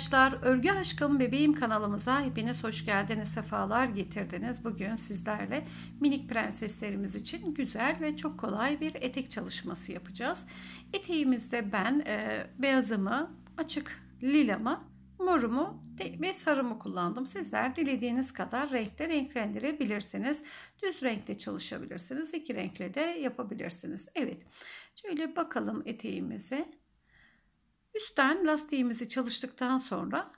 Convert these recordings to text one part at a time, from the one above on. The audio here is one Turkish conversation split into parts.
arkadaşlar. Örgü Aşkım Bebeğim kanalımıza hepiniz hoş geldiniz, sefalar getirdiniz. Bugün sizlerle minik prenseslerimiz için güzel ve çok kolay bir etek çalışması yapacağız. Eteğimizde ben e, beyazımı, açık lilamı, morumu ve sarımı kullandım. Sizler dilediğiniz kadar renkte renklendirebilirsiniz. Düz renkte çalışabilirsiniz. İki renkle de yapabilirsiniz. Evet. Şöyle bakalım eteğimizi. Üstten lastiğimizi çalıştıktan sonra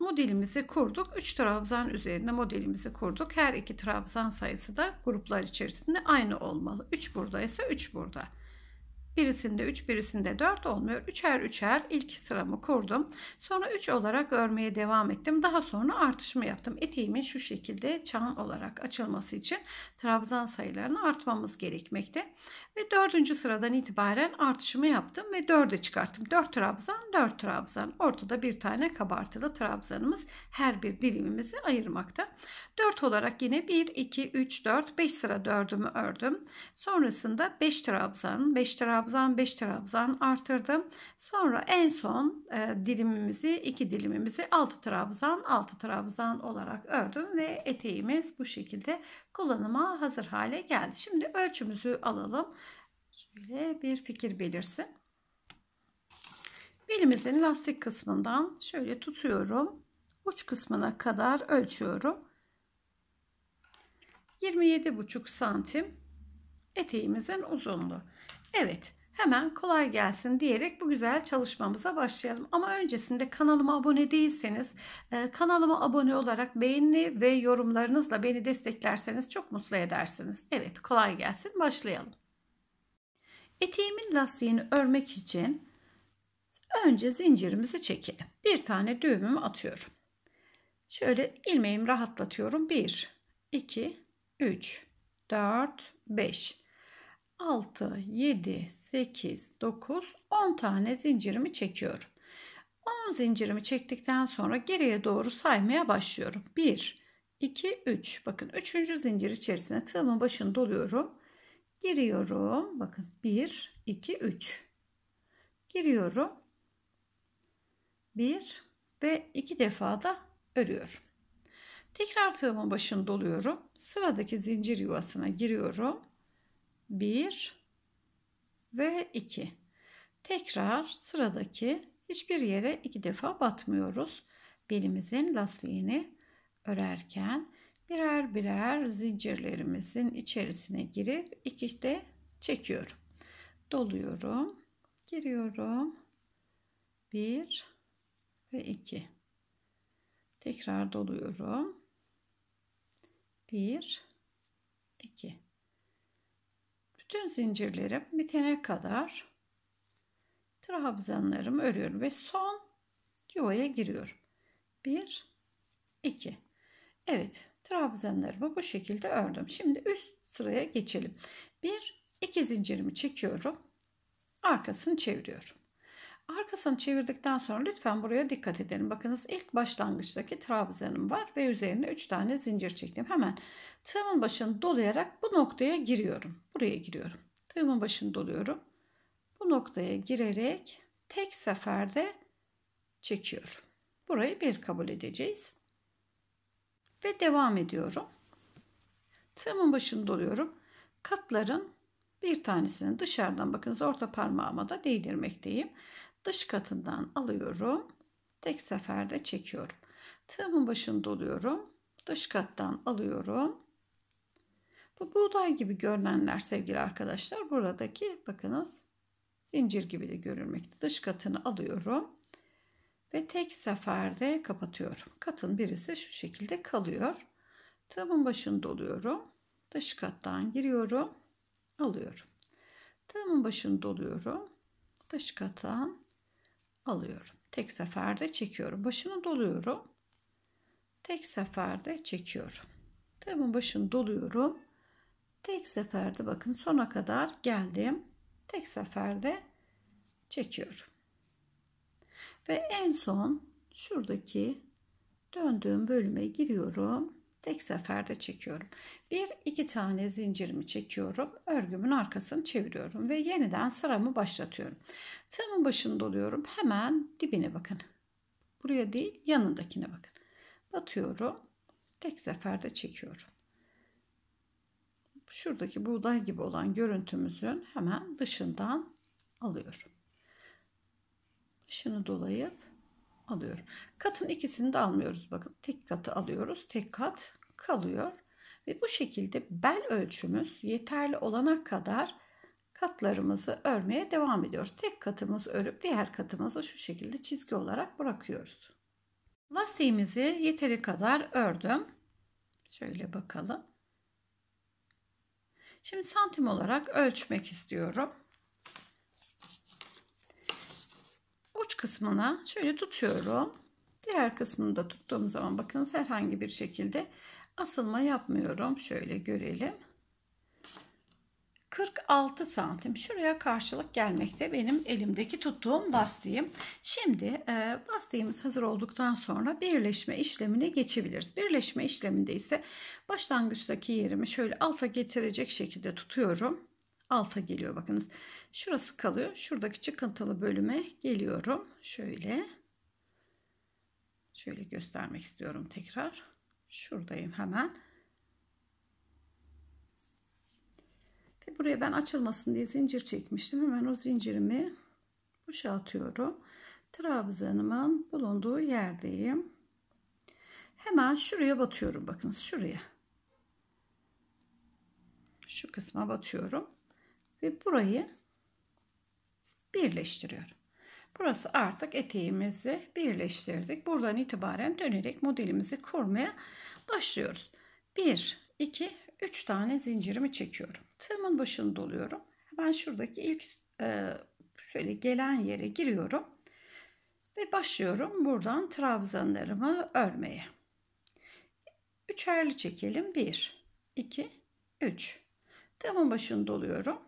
modelimizi kurduk. 3 trabzan üzerinde modelimizi kurduk. Her iki trabzan sayısı da gruplar içerisinde aynı olmalı. 3 buradaysa 3 burada. Birisinde 3, birisinde 4 olmuyor. Üçer üçer ilk sıramı kurdum. Sonra 3 olarak örmeye devam ettim. Daha sonra artışımı yaptım. Eteğimin şu şekilde çan olarak açılması için trabzan sayılarını artmamız gerekmekte. Ve 4. sıradan itibaren artışımı yaptım ve 4'e çıkarttım. 4 trabzan, 4 trabzan. Ortada bir tane kabartılı trabzanımız her bir dilimimizi ayırmakta. 4 olarak yine 1, 2, 3, 4, 5 sıra 4'ümü ördüm. Sonrasında 5 trabzan, 5 trabzan trabzan 5 trabzan artırdım. Sonra en son e, dilimimizi 2 dilimimizi 6 trabzan 6 trabzan olarak ördüm ve eteğimiz bu şekilde kullanıma hazır hale geldi. Şimdi ölçümüzü alalım. Şöyle bir fikir belirsin. Belimizin lastik kısmından şöyle tutuyorum. Uç kısmına kadar ölçüyorum. 27,5 santim eteğimizin uzunluğu. Evet hemen kolay gelsin diyerek bu güzel çalışmamıza başlayalım. Ama öncesinde kanalıma abone değilseniz e, kanalıma abone olarak beğeni ve yorumlarınızla beni desteklerseniz çok mutlu edersiniz. Evet kolay gelsin başlayalım. Eteğimin lastiğini örmek için önce zincirimizi çekelim. Bir tane düğümümü atıyorum. Şöyle ilmeğimi rahatlatıyorum. 1, 2, 3, 4, 5. 6, 7, 8, 9, 10 tane zincirimi çekiyorum. 10 zincirimi çektikten sonra geriye doğru saymaya başlıyorum. 1, 2, 3. Bakın 3. zincir içerisine tığımın başını doluyorum. Giriyorum. Bakın 1, 2, 3. Giriyorum. 1 ve 2 defa da örüyorum. Tekrar tığımın başını doluyorum. Sıradaki zincir yuvasına giriyorum. 1 ve 2. Tekrar sıradaki hiçbir yere iki defa batmıyoruz. Belimizin lastiğini örerken birer birer zincirlerimizin içerisine girip iki de çekiyorum. Doluyorum, giriyorum. 1 ve 2. Tekrar doluyorum. 1 2 bütün zincirlerim bitene kadar trabzanlarımı örüyorum ve son yuvaya giriyorum. 1 2 Evet, trabzanlarımı bu şekilde ördüm. Şimdi üst sıraya geçelim. 1 2 zincirimi çekiyorum. Arkasını çeviriyorum. Arkasını çevirdikten sonra lütfen buraya dikkat edelim. Bakınız ilk başlangıçtaki trabzanım var ve üzerine 3 tane zincir çektim. Hemen tığımın başını dolayarak bu noktaya giriyorum. Buraya giriyorum. Tığımın başını doluyorum. Bu noktaya girerek tek seferde çekiyorum. Burayı bir kabul edeceğiz. Ve devam ediyorum. Tığımın başını doluyorum. Katların bir tanesini dışarıdan bakınız orta parmağıma da değdirmekteyim. Dış katından alıyorum. Tek seferde çekiyorum. Tığımın başını doluyorum. Dış kattan alıyorum. Bu buğday gibi görünenler sevgili arkadaşlar buradaki bakınız zincir gibi de görülmekte. Dış katını alıyorum ve tek seferde kapatıyorum. Katın birisi şu şekilde kalıyor. Tığımın başını doluyorum. Dış kattan giriyorum. Alıyorum. Tığımın başını doluyorum. Dış kattan alıyorum. Tek seferde çekiyorum. Başını doluyorum. Tek seferde çekiyorum. Tamam, başını doluyorum. Tek seferde bakın sona kadar geldim. Tek seferde çekiyorum. Ve en son şuradaki döndüğüm bölüme giriyorum tek seferde çekiyorum. Bir iki tane zincirimi çekiyorum. Örgümün arkasını çeviriyorum ve yeniden sıramı başlatıyorum. Tığımın başını doluyorum. Hemen dibine bakın. Buraya değil yanındakine bakın. Batıyorum. Tek seferde çekiyorum. Şuradaki buğday gibi olan görüntümüzün hemen dışından alıyorum. Dışını dolayıp alıyorum. Katın ikisini de almıyoruz. Bakın tek katı alıyoruz. Tek kat kalıyor. Ve bu şekilde bel ölçümüz yeterli olana kadar katlarımızı örmeye devam ediyoruz. Tek katımızı örüp diğer katımızı şu şekilde çizgi olarak bırakıyoruz. Lastiğimizi yeteri kadar ördüm. Şöyle bakalım. Şimdi santim olarak ölçmek istiyorum. uç kısmına şöyle tutuyorum. Diğer kısmını da tuttuğum zaman bakınız herhangi bir şekilde asılma yapmıyorum. Şöyle görelim. 46 santim şuraya karşılık gelmekte benim elimdeki tuttuğum lastiğim. Şimdi e, lastiğimiz hazır olduktan sonra birleşme işlemine geçebiliriz. Birleşme işleminde ise başlangıçtaki yerimi şöyle alta getirecek şekilde tutuyorum alta geliyor bakınız. Şurası kalıyor. Şuradaki çıkıntılı bölüme geliyorum. Şöyle. Şöyle göstermek istiyorum tekrar. Şuradayım hemen. Ve buraya ben açılmasın diye zincir çekmiştim. Hemen o zincirimi atıyorum. Trabzanımın bulunduğu yerdeyim. Hemen şuraya batıyorum. bakınız şuraya. Şu kısma batıyorum ve burayı birleştiriyorum. Burası artık eteğimizi birleştirdik. Buradan itibaren dönerek modelimizi kurmaya başlıyoruz. 1, 2, 3 tane zincirimi çekiyorum. Tığımın başını doluyorum. Hemen şuradaki ilk e, şöyle gelen yere giriyorum. Ve başlıyorum buradan trabzanlarımı örmeye. Üçerli çekelim. 1, 2, 3. Tığımın başını doluyorum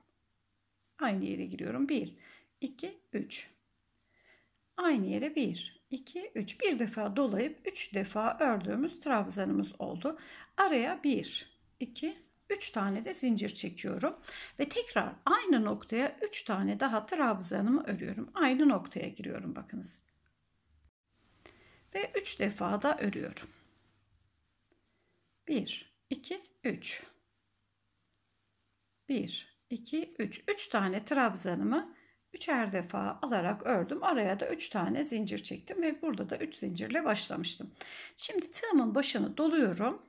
Aynı yere giriyorum. 1, 2, 3. Aynı yere 1, 2, 3. Bir defa dolayıp 3 defa ördüğümüz trabzanımız oldu. Araya 1, 2, 3 tane de zincir çekiyorum. Ve tekrar aynı noktaya 3 tane daha trabzanımı örüyorum. Aynı noktaya giriyorum bakınız. Ve 3 defa da örüyorum. 1, 2, 3. 1, 2, 3. 3 tane trabzanımı üçer defa alarak ördüm. Araya da 3 tane zincir çektim ve burada da 3 zincirle başlamıştım. Şimdi tığımın başını doluyorum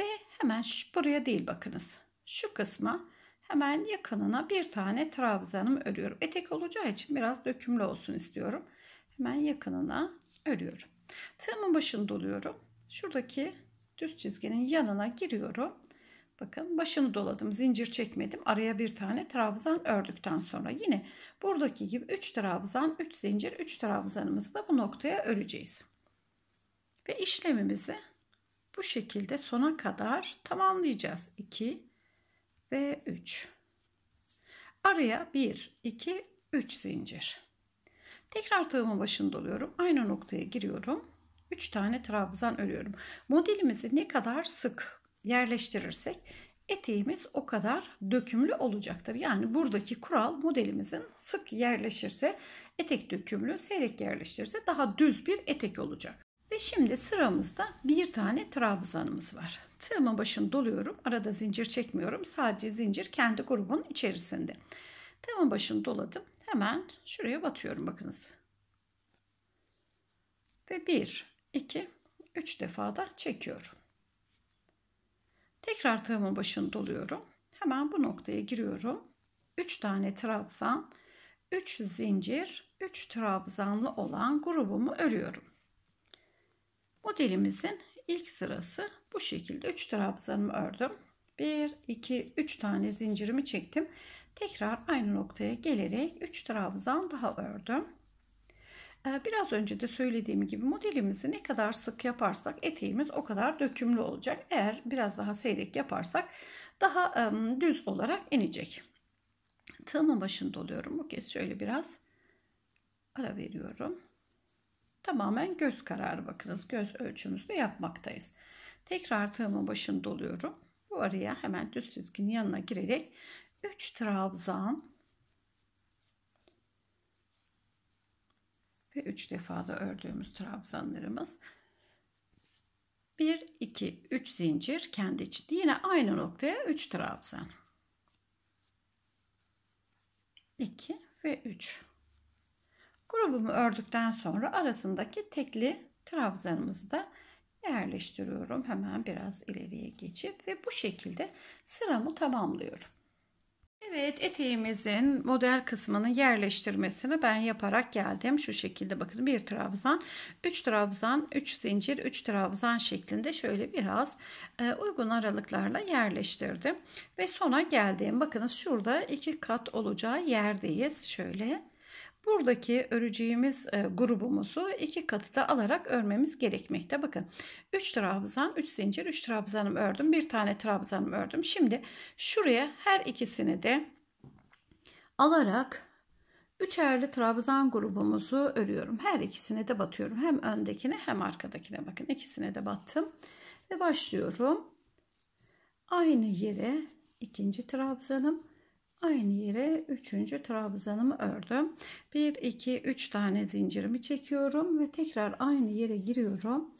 ve hemen şu, buraya değil bakınız. Şu kısma hemen yakınına bir tane trabzanımı örüyorum. Etek olacağı için biraz dökümlü olsun istiyorum. Hemen yakınına örüyorum. Tığımın başını doluyorum. Şuradaki düz çizginin yanına giriyorum Bakın başını doladım. Zincir çekmedim. Araya bir tane trabzan ördükten sonra yine buradaki gibi 3 trabzan, 3 zincir, 3 trabzanımızı da bu noktaya öreceğiz. Ve işlemimizi bu şekilde sona kadar tamamlayacağız. 2 ve 3. Araya 1, 2, 3 zincir. Tekrar tığımın başını doluyorum. Aynı noktaya giriyorum. 3 tane trabzan örüyorum. Modelimizi ne kadar sık yerleştirirsek eteğimiz o kadar dökümlü olacaktır. Yani buradaki kural modelimizin sık yerleşirse etek dökümlü, seyrek yerleştirirse daha düz bir etek olacak. Ve şimdi sıramızda bir tane trabzanımız var. Tığımın başını doluyorum. Arada zincir çekmiyorum. Sadece zincir kendi grubunun içerisinde. Tığımın başını doladım. Hemen şuraya batıyorum bakınız. Ve bir, iki, üç defa da çekiyorum. Tekrar tığımın başını doluyorum. Hemen bu noktaya giriyorum. 3 tane trabzan, 3 zincir, 3 trabzanlı olan grubumu örüyorum. Modelimizin ilk sırası bu şekilde 3 trabzanımı ördüm. 1, 2, 3 tane zincirimi çektim. Tekrar aynı noktaya gelerek 3 trabzan daha ördüm. Ee, biraz önce de söylediğim gibi modelimizi ne kadar sık yaparsak eteğimiz o kadar dökümlü olacak. Eğer biraz daha seyrek yaparsak daha düz olarak inecek. Tığımın başında doluyorum Bu kez şöyle biraz ara veriyorum. Tamamen göz kararı bakınız. Göz ölçümüzde yapmaktayız. Tekrar tığımın başında doluyorum Bu araya hemen düz çizginin yanına girerek 3 trabzan ve 3 defa ördüğümüz trabzanlarımız 1 2 3 zincir kendi içinde yine aynı noktaya 3 trabzan 2 ve 3 grubumu ördükten sonra arasındaki tekli trabzanımızı da yerleştiriyorum hemen biraz ileriye geçip ve bu şekilde sıramı tamamlıyorum Evet eteğimizin model kısmını yerleştirmesini ben yaparak geldim. Şu şekilde bakın bir trabzan, 3 trabzan, 3 zincir, 3 trabzan şeklinde şöyle biraz e, uygun aralıklarla yerleştirdim. Ve sona geldim. Bakınız şurada iki kat olacağı yerdeyiz. Şöyle Buradaki öreceğimiz e, grubumuzu iki katı da alarak örmemiz gerekmekte. Bakın 3 trabzan 3 zincir 3 trabzanım ördüm. Bir tane trabzanım ördüm. Şimdi şuraya her ikisini de alarak üçerli trabzan grubumuzu örüyorum. Her ikisine de batıyorum. Hem öndekine hem arkadakine bakın ikisine de battım. Ve başlıyorum. Aynı yere ikinci trabzanım aynı yere üçüncü trabzanımı ördüm 1 2 3 tane zincirimi çekiyorum ve tekrar aynı yere giriyorum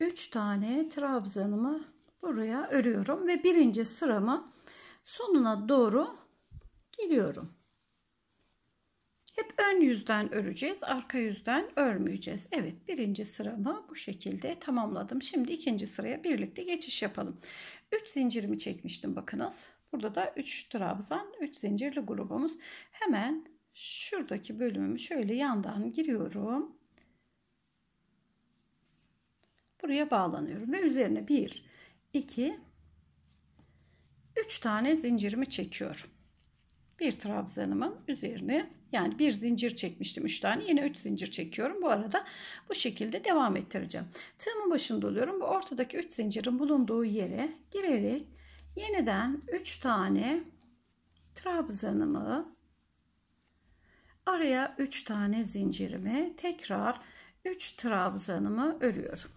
3 tane trabzanımı buraya örüyorum ve birinci sıramı sonuna doğru giriyorum hep ön yüzden öreceğiz arka yüzden örmeyeceğiz Evet birinci sıramı bu şekilde tamamladım şimdi ikinci sıraya birlikte geçiş yapalım 3 zincirimi çekmiştim bakınız Burada da 3 trabzan 3 zincirli grubumuz. Hemen şuradaki bölümümü şöyle yandan giriyorum. Buraya bağlanıyorum ve üzerine 1 2 3 tane zincirimi çekiyorum. Bir trabzanımın üzerine yani bir zincir çekmiştim 3 tane yine 3 zincir çekiyorum. Bu arada bu şekilde devam ettireceğim. Tığımın başında oluyorum. Bu ortadaki 3 zincirin bulunduğu yere girerek yeniden 3 tane trabzanımı araya 3 tane zincirimi tekrar 3 trabzanımı örüyorum.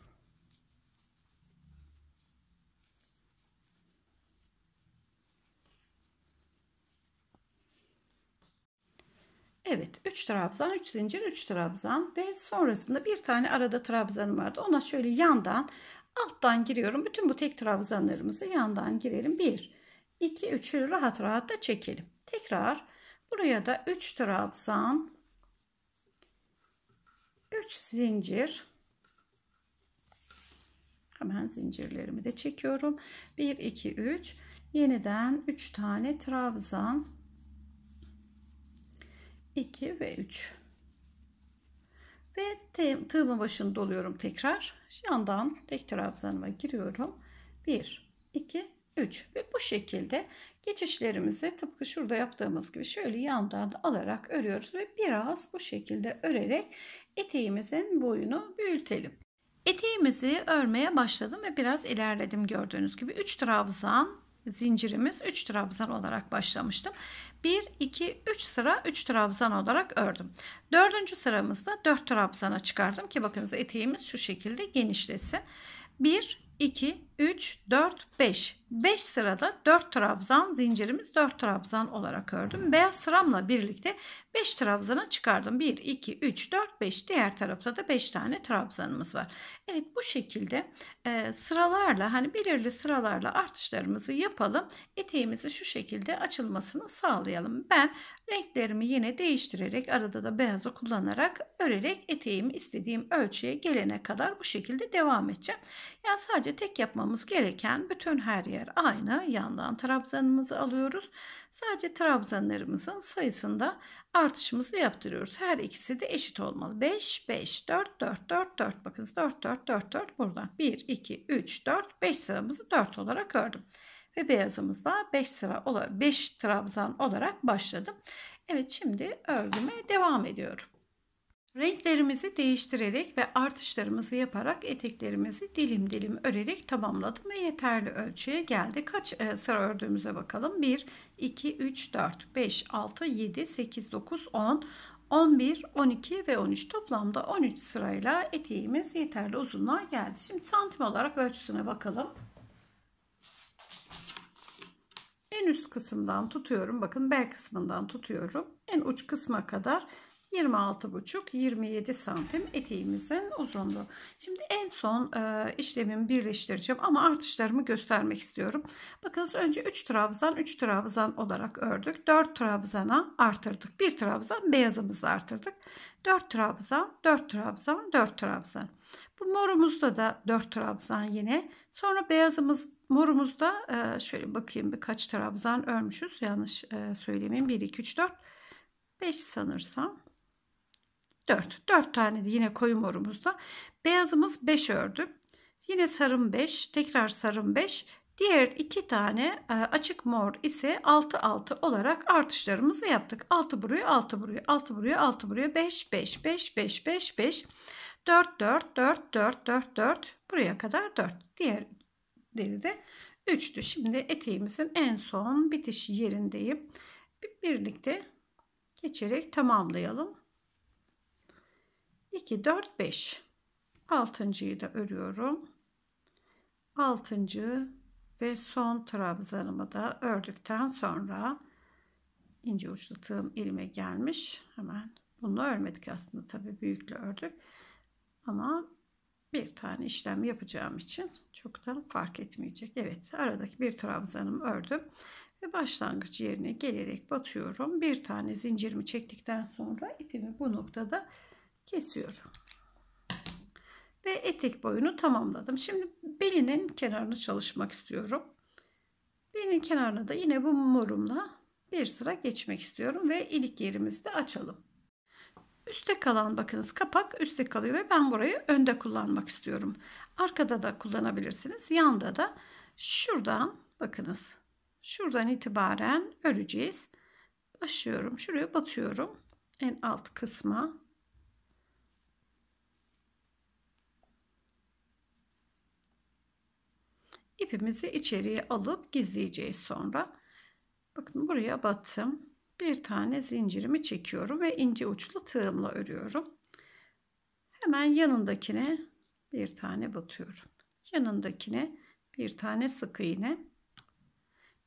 Evet 3 trabzan 3 zincir 3 trabzan ve sonrasında bir tane arada trabzanım vardı ona şöyle yandan Alttan giriyorum. Bütün bu tek trabzanlarımızı yandan girelim. 1, 2, 3'ü rahat rahat da çekelim. Tekrar buraya da 3 trabzan, 3 zincir, Hemen zincirlerimi de çekiyorum. 1, 2, 3. Yeniden 3 tane trabzan. 2 ve 3. Ve tığımın başını doluyorum tekrar. Yandan tek trabzanıma giriyorum. 1, 2, 3 ve bu şekilde geçişlerimizi tıpkı şurada yaptığımız gibi şöyle yandan da alarak örüyoruz ve biraz bu şekilde örerek eteğimizin boyunu büyütelim. Eteğimizi örmeye başladım ve biraz ilerledim gördüğünüz gibi 3 trabzan zincirimiz 3 trabzan olarak başlamıştım. 1, 2, 3 sıra 3 trabzan olarak ördüm. 4. sıramızda 4 trabzana çıkardım ki bakınız eteğimiz şu şekilde genişlesin. 1, 2, 3, 4, 5. 5 sırada 4 trabzan zincirimiz 4 trabzan olarak ördüm. Beyaz sıramla birlikte 5 trabzanı çıkardım. 1, 2, 3, 4, 5. Diğer tarafta da 5 tane trabzanımız var. Evet bu şekilde e, sıralarla hani belirli sıralarla artışlarımızı yapalım. Eteğimizi şu şekilde açılmasını sağlayalım. Ben renklerimi yine değiştirerek arada da beyazı kullanarak örerek eteğimi istediğim ölçüye gelene kadar bu şekilde devam edeceğim. Yani sadece tek yapmam yapmamız gereken bütün her yer aynı. Yandan trabzanımızı alıyoruz. Sadece trabzanlarımızın sayısında artışımızı yaptırıyoruz. Her ikisi de eşit olmalı. 5, 5, 4, 4, 4, 4. Bakın, 4, 4, 4, 4 buradan. 1, 2, 3, 4, 5 sıramızı 4 olarak ördüm. Ve beyazımızda 5 sıra olarak 5 trabzan olarak başladım. Evet şimdi örgüme devam ediyorum renklerimizi değiştirerek ve artışlarımızı yaparak eteklerimizi dilim dilim örerek tamamladım ve yeterli ölçüye geldi. Kaç e, sıra ördüğümüze bakalım. 1, 2, 3, 4, 5, 6, 7, 8, 9, 10, 11, 12 ve 13 toplamda 13 sırayla eteğimiz yeterli uzunluğa geldi. Şimdi santim olarak ölçüsüne bakalım. En üst kısımdan tutuyorum. Bakın bel kısmından tutuyorum. En uç kısma kadar 26,5-27 santim eteğimizin uzunluğu. Şimdi en son e, işlemimi birleştireceğim ama artışlarımı göstermek istiyorum. Bakınız önce 3 trabzan 3 trabzan olarak ördük. 4 trabzana artırdık. 1 trabzan beyazımızı artırdık. 4 trabzan 4 trabzan 4 trabzan. Bu morumuzda da 4 trabzan yine. Sonra beyazımız morumuzda e, şöyle bakayım birkaç trabzan örmüşüz. Yanlış e, söylemeyeyim. 1 2 3 4 5 sanırsam 4. 4 tane de yine koyu morumuzda. Beyazımız 5 ördüm. Yine sarım 5. Tekrar sarım 5. Diğer iki tane e, açık mor ise 6 6 olarak artışlarımızı yaptık. 6 buraya 6 buraya 6 buraya 6 buraya 5 5 5 5 5 5 4 4 4 4 4 4 buraya kadar 4. Diğer deri de 3'tü. Şimdi eteğimizin en son bitiş yerindeyim. Birlikte geçerek tamamlayalım. 2 4 5 altıncıyı da örüyorum altıncı ve son trabzanımı da ördükten sonra ince uçlu ilme gelmiş hemen bunu örmedik aslında tabi büyükle ördük ama bir tane işlem yapacağım için çoktan fark etmeyecek Evet aradaki bir trabzanımı ördüm ve başlangıç yerine gelerek batıyorum bir tane zincirimi çektikten sonra ipimi bu noktada kesiyorum. Ve etek boyunu tamamladım. Şimdi belinin kenarını çalışmak istiyorum. Belinin kenarına da yine bu morumla bir sıra geçmek istiyorum ve ilik yerimizi de açalım. Üste kalan bakınız kapak üstte kalıyor ve ben burayı önde kullanmak istiyorum. Arkada da kullanabilirsiniz. Yanda da şuradan bakınız. Şuradan itibaren öreceğiz. Başlıyorum. Şuraya batıyorum. En alt kısma ipimizi içeriye alıp gizleyeceğiz sonra. Bakın buraya battım. Bir tane zincirimi çekiyorum ve ince uçlu tığımla örüyorum. Hemen yanındakine bir tane batıyorum. Yanındakine bir tane sık iğne.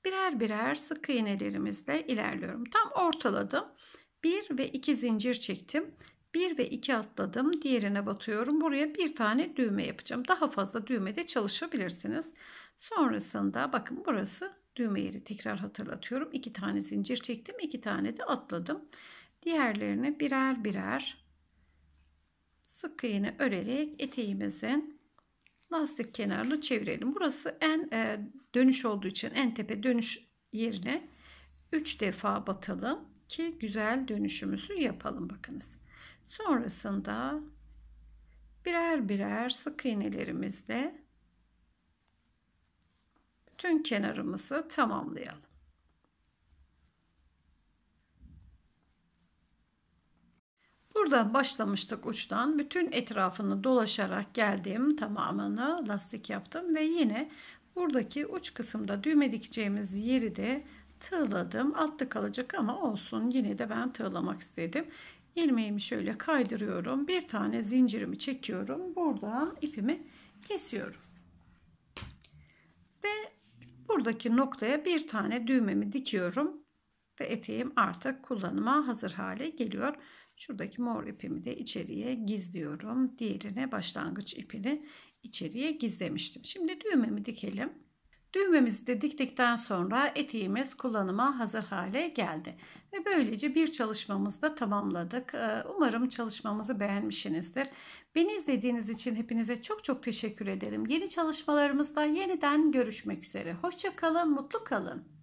Birer birer sık iğnelerimizle ilerliyorum. Tam ortaladım. 1 ve 2 zincir çektim. 1 ve 2 atladım. Diğerine batıyorum. Buraya bir tane düğme yapacağım. Daha fazla düğme de çalışabilirsiniz. Sonrasında bakın burası düğme yeri. Tekrar hatırlatıyorum. 2 tane zincir çektim. 2 tane de atladım. Diğerlerini birer birer sık iğne örerek eteğimizin lastik kenarını çevirelim. Burası en e, dönüş olduğu için en tepe dönüş yerine 3 defa batalım ki güzel dönüşümüzü yapalım bakınız. Sonrasında birer birer sık iğnelerimizle bütün kenarımızı tamamlayalım. Burada başlamıştık uçtan. Bütün etrafını dolaşarak geldim. Tamamını lastik yaptım ve yine buradaki uç kısımda düğme dikeceğimiz yeri de tığladım. Altta kalacak ama olsun. Yine de ben tığlamak istedim ilmeğimi şöyle kaydırıyorum. Bir tane zincirimi çekiyorum. Buradan ipimi kesiyorum. Ve buradaki noktaya bir tane düğmemi dikiyorum. Ve eteğim artık kullanıma hazır hale geliyor. Şuradaki mor ipimi de içeriye gizliyorum. Diğerine başlangıç ipini içeriye gizlemiştim. Şimdi düğmemi dikelim. Düğmemizi de diktikten sonra etiğimiz kullanıma hazır hale geldi. Ve böylece bir çalışmamızı da tamamladık. Ee, umarım çalışmamızı beğenmişsinizdir. Beni izlediğiniz için hepinize çok çok teşekkür ederim. Yeni çalışmalarımızda yeniden görüşmek üzere. Hoşçakalın, mutlu kalın.